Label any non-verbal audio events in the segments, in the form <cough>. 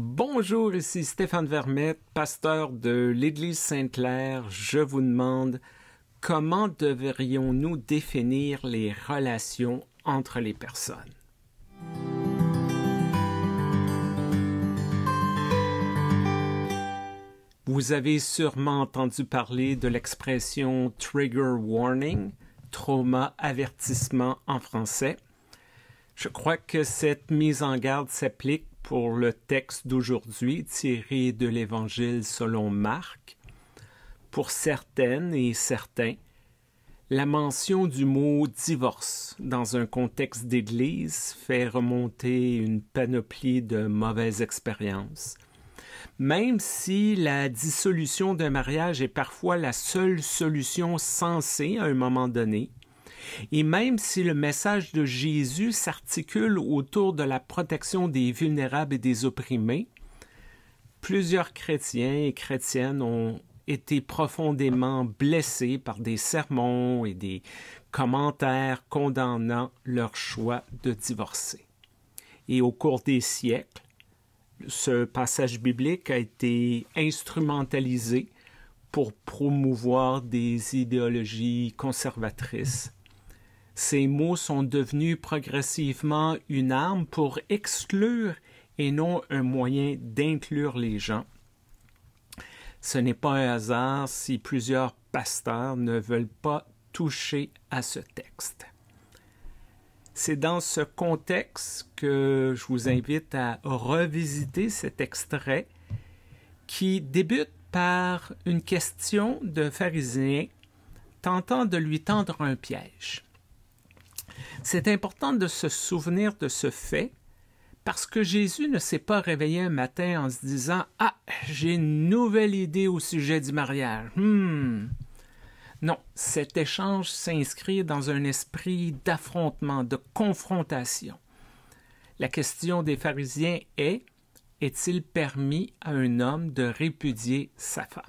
Bonjour, ici Stéphane Vermette, pasteur de l'Église Sainte-Claire. Je vous demande comment devrions-nous définir les relations entre les personnes? Vous avez sûrement entendu parler de l'expression trigger warning, trauma avertissement en français. Je crois que cette mise en garde s'applique pour le texte d'aujourd'hui tiré de l'Évangile selon Marc. Pour certaines et certains, la mention du mot divorce dans un contexte d'Église fait remonter une panoplie de mauvaises expériences. Même si la dissolution d'un mariage est parfois la seule solution sensée à un moment donné, et même si le message de Jésus s'articule autour de la protection des vulnérables et des opprimés, plusieurs chrétiens et chrétiennes ont été profondément blessés par des sermons et des commentaires condamnant leur choix de divorcer. Et au cours des siècles, ce passage biblique a été instrumentalisé pour promouvoir des idéologies conservatrices ces mots sont devenus progressivement une arme pour exclure et non un moyen d'inclure les gens. Ce n'est pas un hasard si plusieurs pasteurs ne veulent pas toucher à ce texte. C'est dans ce contexte que je vous invite à revisiter cet extrait qui débute par une question de pharisien tentant de lui tendre un piège. C'est important de se souvenir de ce fait parce que Jésus ne s'est pas réveillé un matin en se disant Ah, j'ai une nouvelle idée au sujet du mariage. Hmm. Non, cet échange s'inscrit dans un esprit d'affrontement, de confrontation. La question des pharisiens est est-il permis à un homme de répudier sa femme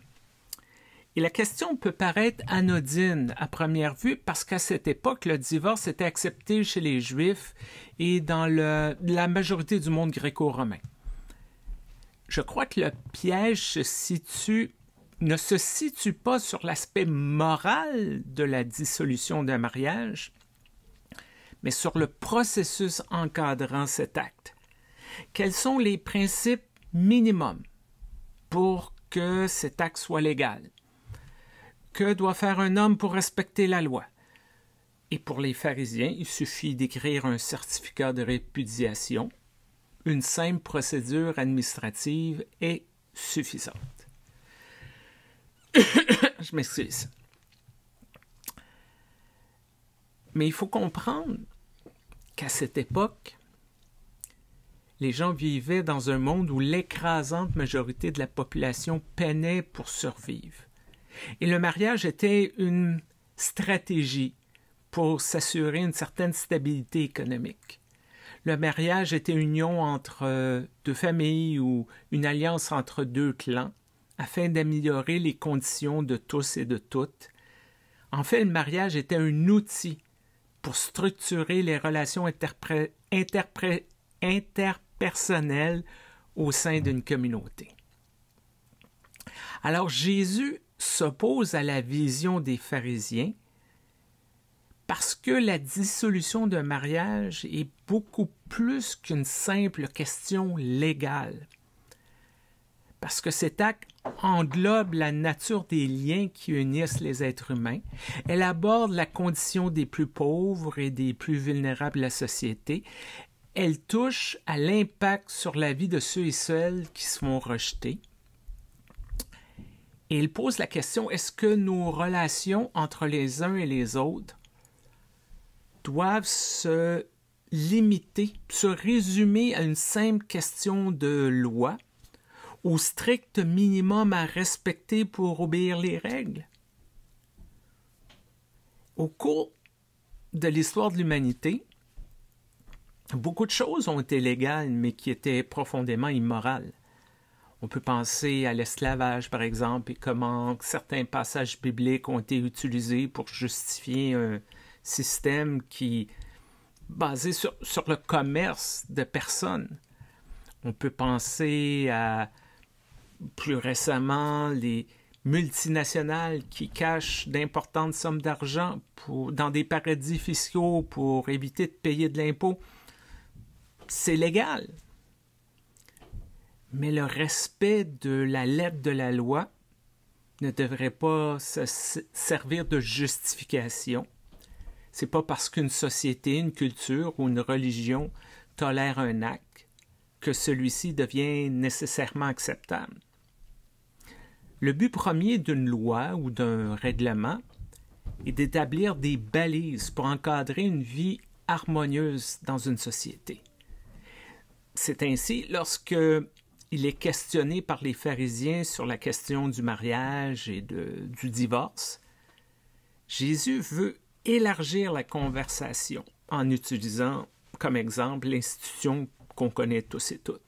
et la question peut paraître anodine à première vue parce qu'à cette époque, le divorce était accepté chez les Juifs et dans la majorité du monde gréco-romain. Je crois que le piège ne se situe pas sur l'aspect moral de la dissolution d'un mariage, mais sur le processus encadrant cet acte. Quels sont les principes minimums pour que cet acte soit légal? Que doit faire un homme pour respecter la loi Et pour les pharisiens, il suffit d'écrire un certificat de répudiation. Une simple procédure administrative est suffisante. <coughs> Je m'excuse. Mais il faut comprendre qu'à cette époque, les gens vivaient dans un monde où l'écrasante majorité de la population peinait pour survivre. Et le mariage était une stratégie pour s'assurer une certaine stabilité économique. Le mariage était une union entre euh, deux familles ou une alliance entre deux clans afin d'améliorer les conditions de tous et de toutes. En fait, le mariage était un outil pour structurer les relations interpersonnelles au sein d'une communauté. Alors Jésus s'oppose à la vision des pharisiens parce que la dissolution d'un mariage est beaucoup plus qu'une simple question légale. Parce que cet acte englobe la nature des liens qui unissent les êtres humains. Elle aborde la condition des plus pauvres et des plus vulnérables de la société. Elle touche à l'impact sur la vie de ceux et celles qui sont rejetés il pose la question, est-ce que nos relations entre les uns et les autres doivent se limiter, se résumer à une simple question de loi, au strict minimum à respecter pour obéir les règles? Au cours de l'histoire de l'humanité, beaucoup de choses ont été légales mais qui étaient profondément immorales. On peut penser à l'esclavage, par exemple, et comment certains passages bibliques ont été utilisés pour justifier un système qui basé sur, sur le commerce de personnes. On peut penser à plus récemment les multinationales qui cachent d'importantes sommes d'argent dans des paradis fiscaux pour éviter de payer de l'impôt. C'est légal, mais le respect de la lettre de la loi ne devrait pas se servir de justification. C'est pas parce qu'une société, une culture ou une religion tolère un acte que celui-ci devient nécessairement acceptable. Le but premier d'une loi ou d'un règlement est d'établir des balises pour encadrer une vie harmonieuse dans une société. C'est ainsi lorsque il est questionné par les pharisiens sur la question du mariage et du divorce. Jésus veut élargir la conversation en utilisant comme exemple l'institution qu'on connaît tous et toutes.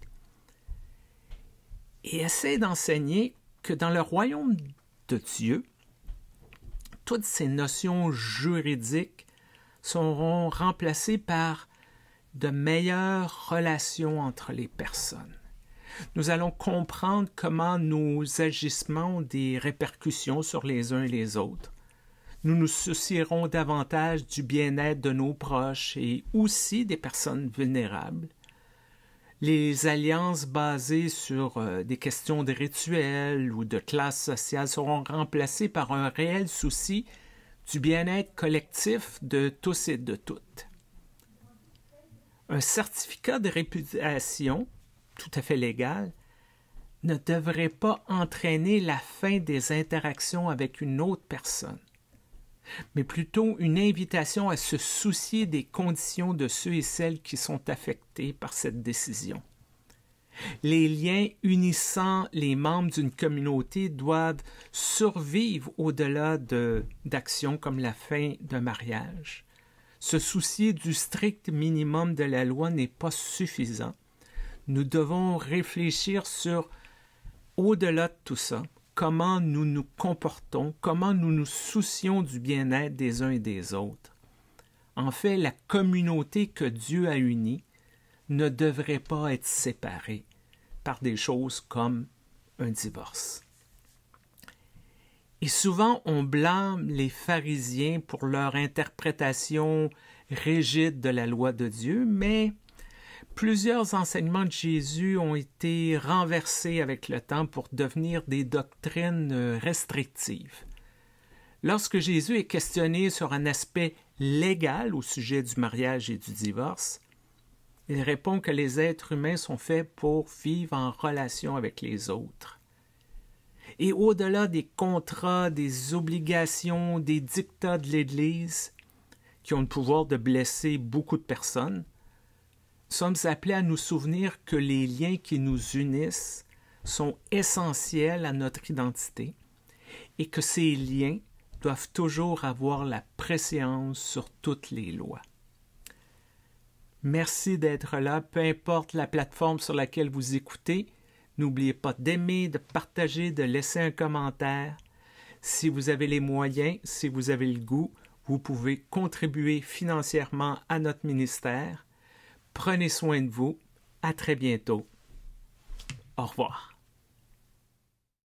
Et essaie d'enseigner que dans le royaume de Dieu, toutes ces notions juridiques seront remplacées par de meilleures relations entre les personnes nous allons comprendre comment nos agissements ont des répercussions sur les uns et les autres. Nous nous soucierons davantage du bien-être de nos proches et aussi des personnes vulnérables. Les alliances basées sur euh, des questions de rituels ou de classe sociale seront remplacées par un réel souci du bien-être collectif de tous et de toutes. Un certificat de réputation tout à fait légal, ne devrait pas entraîner la fin des interactions avec une autre personne, mais plutôt une invitation à se soucier des conditions de ceux et celles qui sont affectés par cette décision. Les liens unissant les membres d'une communauté doivent survivre au-delà d'actions comme la fin d'un mariage. Se soucier du strict minimum de la loi n'est pas suffisant nous devons réfléchir sur, au-delà de tout ça, comment nous nous comportons, comment nous nous soucions du bien-être des uns et des autres. En fait, la communauté que Dieu a unie ne devrait pas être séparée par des choses comme un divorce. Et souvent, on blâme les pharisiens pour leur interprétation rigide de la loi de Dieu, mais Plusieurs enseignements de Jésus ont été renversés avec le temps pour devenir des doctrines euh, restrictives. Lorsque Jésus est questionné sur un aspect légal au sujet du mariage et du divorce, il répond que les êtres humains sont faits pour vivre en relation avec les autres. Et au-delà des contrats, des obligations, des dictats de l'Église, qui ont le pouvoir de blesser beaucoup de personnes, sommes appelés à nous souvenir que les liens qui nous unissent sont essentiels à notre identité et que ces liens doivent toujours avoir la préséance sur toutes les lois. Merci d'être là, peu importe la plateforme sur laquelle vous écoutez. N'oubliez pas d'aimer, de partager, de laisser un commentaire. Si vous avez les moyens, si vous avez le goût, vous pouvez contribuer financièrement à notre ministère. Prenez soin de vous. À très bientôt. Au revoir.